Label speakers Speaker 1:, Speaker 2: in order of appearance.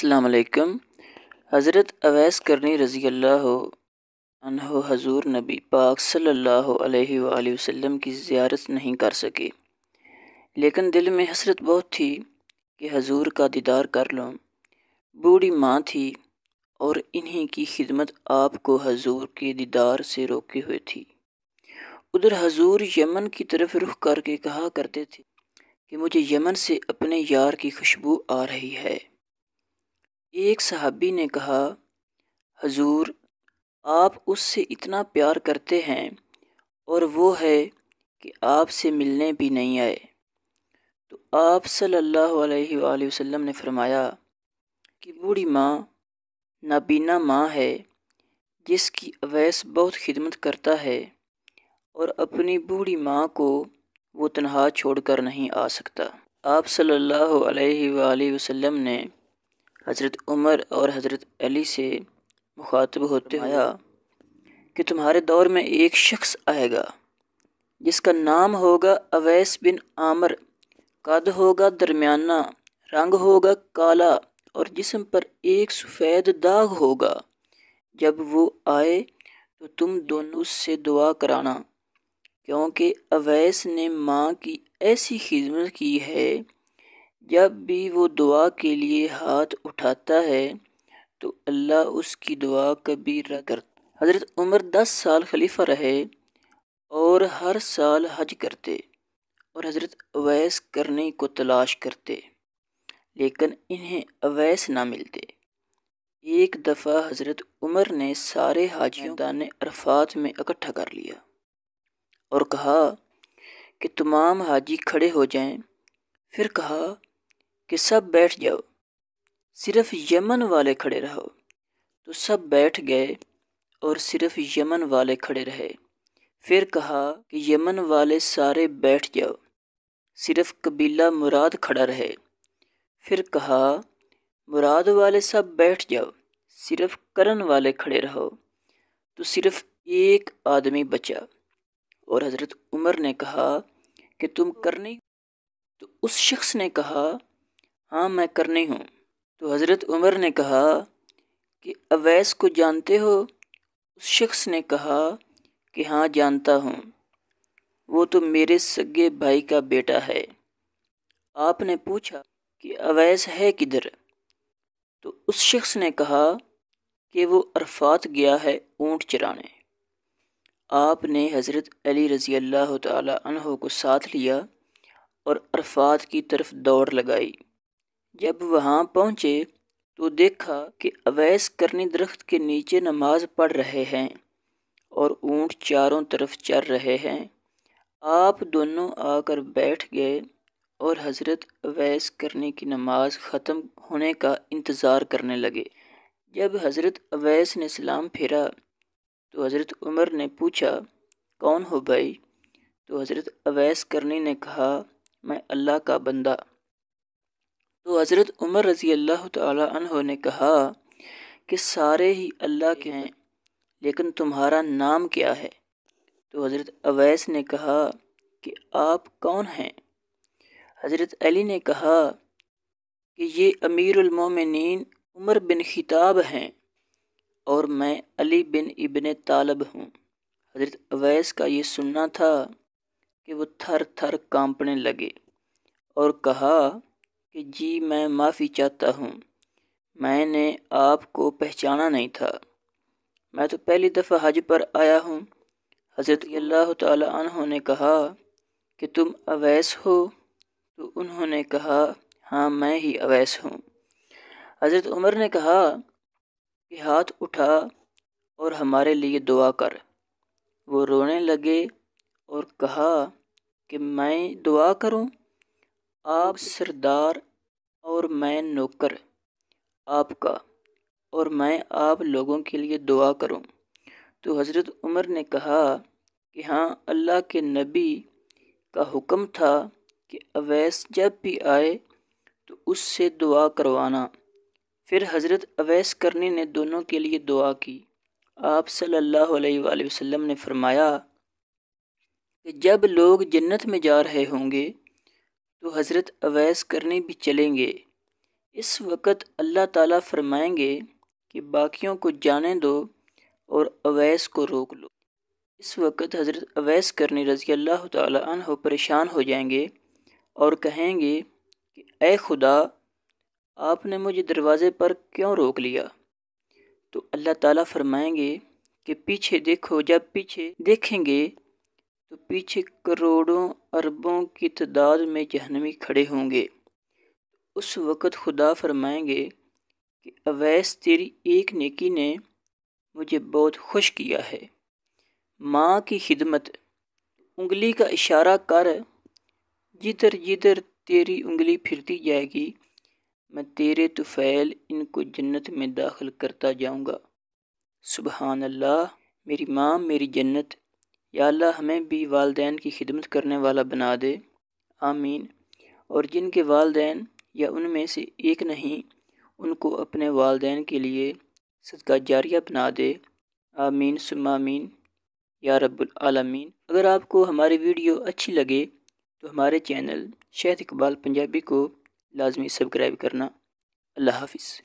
Speaker 1: अल्लाम हज़रत अवैस करनी रज़ी अल्लाह हजूर नबी पाक सल्ला वसम की ज़्यारत नहीं कर सके लेकिन दिल में हसरत बहुत थी कि हजूर का दीदार कर लूँ बूढ़ी माँ थी और इन्हीं की खिदमत आपको हजूर के दीदार से रोके हुए थी उधर हजूर यमन की तरफ रुख करके कहा करते थे कि मुझे यमन से अपने यार की खुशबू आ रही है एक सहाबी ने कहा हजूर आप उससे इतना प्यार करते हैं और वो है कि आपसे मिलने भी नहीं आए तो आप सल्लल्लाहु अलैहि वसल्लम ने फरमाया कि बूढ़ी माँ नाबीना माँ है जिसकी अवैस बहुत खिदमत करता है और अपनी बूढ़ी माँ को वो तनहा छोड़कर नहीं आ सकता आप सल्लल्लाहु अलैहि वसल्लम ने हज़रत उमर और हज़रत अली से मुखातब होते आया कि तुम्हारे दौर में एक शख्स आएगा जिसका नाम होगा अवैस बिन आमर कद होगा दरमियाना रंग होगा काला और जिसम पर एक सफ़ेद दाग होगा जब वो आए तो तुम दोनों उससे दुआ कराना क्योंकि अवैस ने माँ की ऐसी खिदमत की है जब भी वो दुआ के लिए हाथ उठाता है तो अल्लाह उसकी दुआ कभी रद्द कर हज़रत उमर दस साल खलीफा रहे और हर साल हज करते और हज़रत अवैस करने को तलाश करते लेकिन इन्हें अवैस ना मिलते एक दफ़ा हज़रत उमर ने सारे हाजियों दान अरफात में इकट्ठा कर लिया और कहा कि तमाम हाजी खड़े हो जाएं फिर कहा कि सब बैठ जाओ सिर्फ यमन वाले खड़े रहो तो सब बैठ गए और सिर्फ यमन वाले खड़े रहे फिर कहा कि यमन वाले सारे बैठ जाओ सिर्फ कबीला मुराद खड़ा रहे फिर कहा मुराद वाले सब बैठ जाओ सिर्फ करण वाले खड़े रहो तो सिर्फ एक आदमी बचा और हज़रत उमर ने कहा कि तुम करनी तो उस शख्स ने कहा हाँ मैं करनी हूँ तो हज़रत उमर ने कहा कि अवैस को जानते हो उस शख्स ने कहा कि हाँ जानता हूँ वो तो मेरे सगे भाई का बेटा है आपने पूछा कि अवैस है किधर तो उस शख्स ने कहा कि वो अरफात गया है ऊँट चराने आपने हज़रत अली रज़ी अल्लाह तहों को साथ लिया और अरफात की तरफ दौड़ लगाई जब वहाँ पहुँचे तो देखा कि अवैस करनी दरख्त के नीचे नमाज पढ़ रहे हैं और ऊँट चारों तरफ चर रहे हैं आप दोनों आकर बैठ गए और हज़रत अवैस करने की नमाज ख़त्म होने का इंतज़ार करने लगे जब हज़रत अवैस ने सलाम फेरा तो हज़रत उमर ने पूछा कौन हो भाई तो हज़रत अवैस करनी ने कहा मैं अल्लाह का बंदा तो हज़रत उमर रज़ी अल्लाह तह ने कहा कि सारे ही अल्लाह के हैं लेकिन तुम्हारा नाम क्या है तो हज़रत अवैस ने कहा कि आप कौन हैं हज़रत अली ने कहा कि ये अमीरमिन उमर बिन खिताब हैं और मैं अली बिन इबन तालब हूँ हज़रत अवैस का ये सुनना था कि वो थर थर कांपने लगे और कहा कि जी मैं माफ़ी चाहता हूँ मैंने आपको पहचाना नहीं था मैं तो पहली दफ़ा हज पर आया हूँ हज़रत अल्लाह तहों ने कहा कि तुम अवैस हो तो उन्होंने कहा हाँ मैं ही अवैस हूँ हज़रत उमर ने कहा कि हाथ उठा और हमारे लिए दुआ कर वो रोने लगे और कहा कि मैं दुआ करूं आप सरदार और मैं नौकर आपका और मैं आप लोगों के लिए दुआ करूं। तो हज़रत उमर ने कहा कि हाँ अल्लाह के नबी का हुक्म था कि अवैस जब भी आए तो उससे दुआ करवाना फिर हज़रत अवैस करने ने दोनों के लिए दुआ की आप सल्लल्लाहु अलैहि वसल्लम ने फरमाया कि जब लोग जन्नत में जा रहे होंगे तो हज़रत अवैस करने भी चलेंगे इस वक़्त अल्लाह ताला फरमाएंगे कि बाकियों को जाने दो और अवैस को रोक लो इस वक़्त हज़रत अवैस करनी रज़ी अल्लाह हो परेशान हो जाएंगे और कहेंगे कि ए खुदा आपने मुझे दरवाज़े पर क्यों रोक लिया तो अल्लाह ताला फरमाएंगे कि पीछे देखो जब पीछे देखेंगे तो पीछे करोड़ों अरबों की तदाद में जहनमी खड़े होंगे उस वक़्त खुदा फरमाएंगे कि अवैस तेरी एक नेकी ने मुझे बहुत खुश किया है माँ की खिदमत उंगली का इशारा कर जिधर जिधर तेरी उंगली फिरती जाएगी मैं तेरे तुफ़ैल इनको जन्नत में दाखिल करता जाऊँगा सुबहानल्ला मेरी माँ मेरी जन्नत या अल्लाह हमें भी वालदेन की खिदमत करने वाला बना दे आमीन और जिनके वालदेन या उनमें से एक नहीं उनको अपने वालदेन के लिए सदका जारिया बना दे आमीन सुमामीन या रबालमीन अगर आपको हमारी वीडियो अच्छी लगे तो हमारे चैनल शहद इकबाल पंजाबी को लाजमी सब्सक्राइब करना अल्लाह हाफिज़